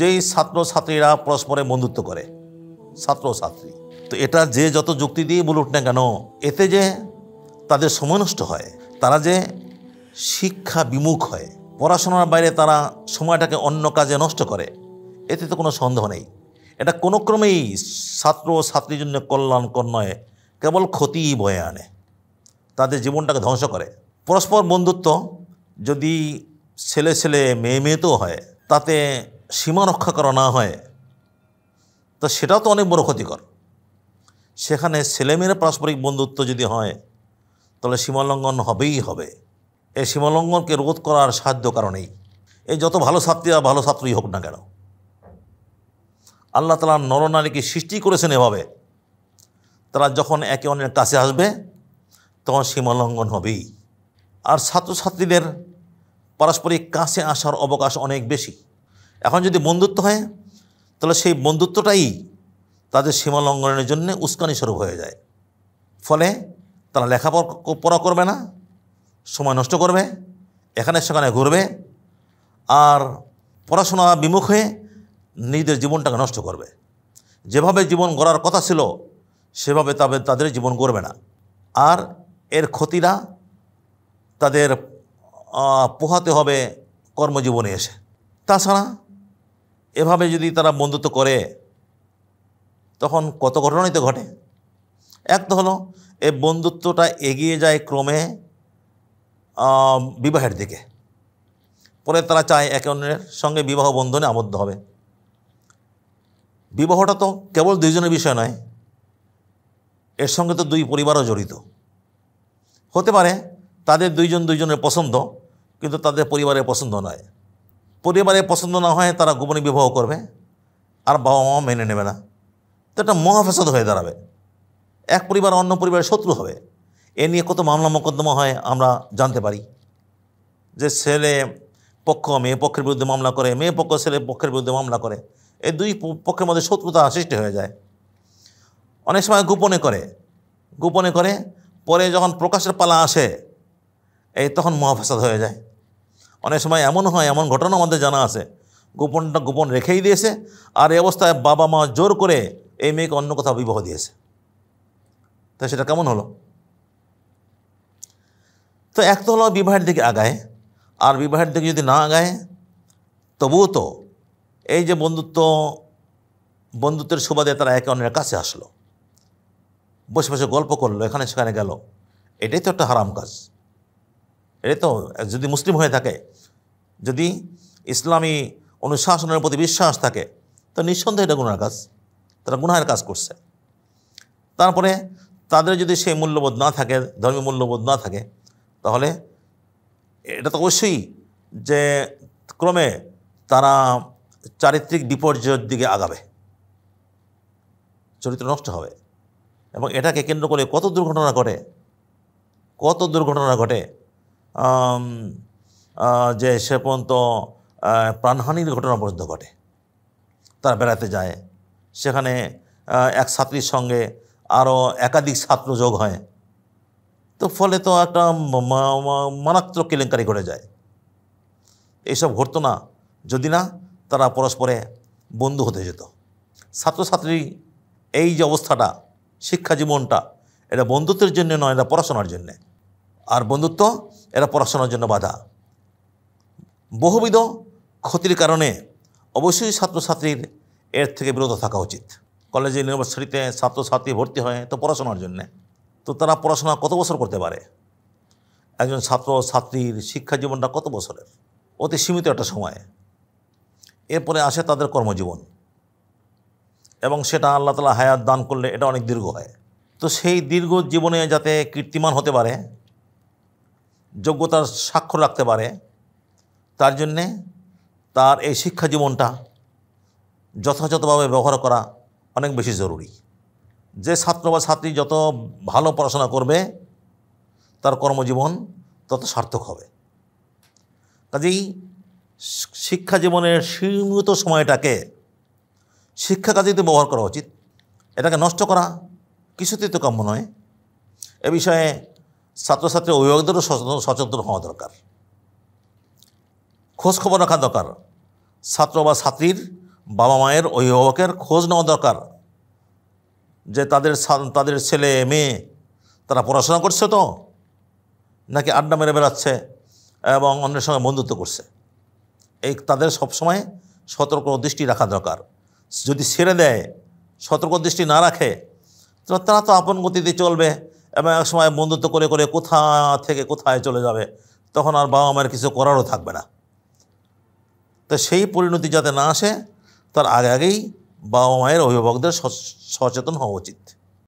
যেই ছাত্রছাত্রীরা পরস্পরে বন্ধুত্ব করে ছাত্রছাত্রী তো এটা যে যত যুক্তি দিয়ে বলুক না কেন এতে যে তাদের সময় নষ্ট হয় তারা যে শিক্ষা বিমুখ হয় পড়াশোনার বাইরে তারা সময়টাকে অন্য কাজে নষ্ট করে এতে তো কোনো সন্দেহ নেই এটা কোনো ক্রমেই ছাত্র ছাত্রীর জন্য কল্যাণকর নয় কেবল ক্ষতিই বয়ে আনে তাদের জীবনটাকে ধ্বংস করে পরস্পর বন্ধুত্ব যদি ছেলে ছেলে মেয়ে মেয়েতেও হয় তাতে সীমা রক্ষা করা না হয় তা সেটাও তো অনেক বড় ক্ষতিকর সেখানে ছেলেমেয়েরা পারস্পরিক বন্ধুত্ব যদি হয় তাহলে সীমালঙ্ঘন হবেই হবে এই সীমালঙ্ঘনকে রোধ করার সাহায্য কারণেই এই যত ভালো ছাত্রী আর ভালো ছাত্রই হোক না কেন আল্লাহ তালা নরনারীকে সৃষ্টি করেছেন এভাবে তারা যখন একে অন্যের কাছে আসবে তখন সীমালঙ্ঘন হবেই আর ছাত্রছাত্রীদের পারস্পরিক কাছে আসার অবকাশ অনেক বেশি এখন যদি বন্ধুত্ব হয় তাহলে সেই বন্ধুত্বটাই তাদের সীমা লঙ্ঘনের জন্য উস্কানি স্বরূপ হয়ে যায় ফলে তারা লেখাপড়া করবে না সময় নষ্ট করবে এখানে সেখানে ঘুরবে আর পড়াশোনা বিমুখ হয়ে নিজেদের জীবনটাকে নষ্ট করবে যেভাবে জীবন গড়ার কথা ছিল সেভাবে তাদের তাদের জীবন গড়বে না আর এর ক্ষতিরা তাদের পোহাতে হবে কর্মজীবনে এসে তাছাড়া এভাবে যদি তারা বন্ধুত্ব করে তখন কত ঘটনাই তো ঘটে এক তো হলো এই বন্ধুত্বটা এগিয়ে যায় ক্রমে বিবাহের দিকে পরে তারা চায় একে অন্যের সঙ্গে বিবাহ বন্ধনে আবদ্ধ হবে বিবাহটা তো কেবল দুইজনের বিষয় নয় এর সঙ্গে তো দুই পরিবারও জড়িত হতে পারে তাদের দুইজন দুইজনের পছন্দ কিন্তু তাদের পরিবারের পছন্দ নয় পরিবারে পছন্দ না হয় তারা গোপনে বিবাহ করবে আর বাবা মা মেনে নেবে না তো একটা মহাফেসাদ হয়ে দাঁড়াবে এক পরিবার অন্য পরিবারের শত্রু হবে এ নিয়ে কত মামলা মোকদ্দমা হয় আমরা জানতে পারি যে ছেলে পক্ষ মেয়ে পক্ষের বিরুদ্ধে মামলা করে মেয়ে পক্ষ ছেলে পক্ষের বিরুদ্ধে মামলা করে এই দুই পক্ষের মধ্যে শত্রুতা সৃষ্টি হয়ে যায় অনেক সময় গোপনে করে গোপনে করে পরে যখন প্রকাশের পালা আসে এই তখন মহাফাসাদ হয়ে যায় অনেক সময় এমন হয় এমন ঘটনা আমাদের জানা আছে গোপনটা গোপন রেখেই দিয়েছে আর এই অবস্থায় বাবা মা জোর করে এই মেয়েকে অন্য কোথাও বিবাহ দিয়েছে তা সেটা কেমন হলো তো এক তো হলো বিবাহের দিকে আগায় আর বিবাহের দিকে যদি না আগায় তবুও তো এই যে বন্ধুত্ব বন্ধুত্বের সুবাদে তারা একে অন্যের কাছে আসলো বসে বসে গল্প করলো এখানে সেখানে গেল এটাই তো একটা হারাম কাজ এটা তো যদি মুসলিম হয়ে থাকে যদি ইসলামী অনুশাসনের প্রতি বিশ্বাস থাকে তো নিঃসন্দেহে এটা গুনার কাজ তারা গুনাহের কাজ করছে তারপরে তাদের যদি সেই মূল্যবোধ না থাকে ধর্মীয় মূল্যবোধ না থাকে তাহলে এটা তো অবশ্যই যে ক্রমে তারা চারিত্রিক বিপর্যয়ের দিকে আগাবে চরিত্র নষ্ট হবে এবং এটাকে কেন্দ্র করে কত দুর্ঘটনা ঘটে কত দুর্ঘটনা ঘটে যে সে পর্যন্ত প্রাণহানির ঘটনা পর্যন্ত ঘটে তারা বেড়াতে যায় সেখানে এক ছাত্রীর সঙ্গে আরও একাধিক ছাত্র যোগ হয় তো ফলে তো একটা মারাত্মক কেলেঙ্কারি ঘটে যায় এইসব ঘটতো না যদি না তারা পরস্পরে বন্ধু হতে যেত ছাত্রছাত্রী এই যে অবস্থাটা শিক্ষা জীবনটা এটা বন্ধুত্বের জন্য নয় এটা পড়াশোনার জন্যে আর বন্ধুত্ব এরা পড়াশোনার জন্য বাধা বহুবিধ ক্ষতির কারণে অবশ্যই ছাত্রছাত্রীর এর থেকে বিরত থাকা উচিত কলেজে ইউনিভার্সিটিতে ছাত্রছাত্রী ভর্তি হয় তো পড়াশোনার জন্যে তো তারা পড়াশোনা কত বছর করতে পারে একজন ছাত্র ছাত্রীর শিক্ষা জীবনটা কত বছরের অতি সীমিত একটা সময় এরপরে আসে তাদের কর্মজীবন এবং সেটা আল্লাহ তালা হায়াত দান করলে এটা অনেক দীর্ঘ হয় তো সেই দীর্ঘ জীবনে যাতে কীর্তিমান হতে পারে যোগ্যতার স্বাক্ষর রাখতে পারে তার জন্যে তার এই শিক্ষা জীবনটা যথাযথভাবে ব্যবহার করা অনেক বেশি জরুরি যে ছাত্র বা ছাত্রী যত ভালো পড়াশোনা করবে তার কর্মজীবন তত সার্থক হবে কাজেই শিক্ষা জীবনের সীমিত সময়টাকে শিক্ষা কাজেতে ব্যবহার করা উচিত এটাকে নষ্ট করা কিছুতেই তো কাম্য নয় এ বিষয়ে ছাত্রছাত্রী অভিভাবকদেরও সচেতন হওয়া দরকার খোঁজ খবর রাখা দরকার ছাত্র বা ছাত্রীর বাবা মায়ের অভিভাবকের খোঁজ নেওয়া দরকার যে তাদের তাদের ছেলে মেয়ে তারা পড়াশোনা করছে তো নাকি আড্ডা মেরে বেড়াচ্ছে এবং অন্যের সঙ্গে বন্ধুত্ব করছে এই তাদের সবসময় সতর্ক দৃষ্টি রাখা দরকার যদি ছেড়ে দেয় সতর্ক দৃষ্টি না রাখে তারা তো আপন গতিতে চলবে এবং এক সময় বন্ধুত্ব করে করে কোথা থেকে কোথায় চলে যাবে তখন আর বাবা মায়ের কিছু করারও থাকবে না তো সেই পরিণতি যাতে না আসে তার আগে আগেই বাবা মায়ের অভিভাবকদের সচেতন হওয়া উচিত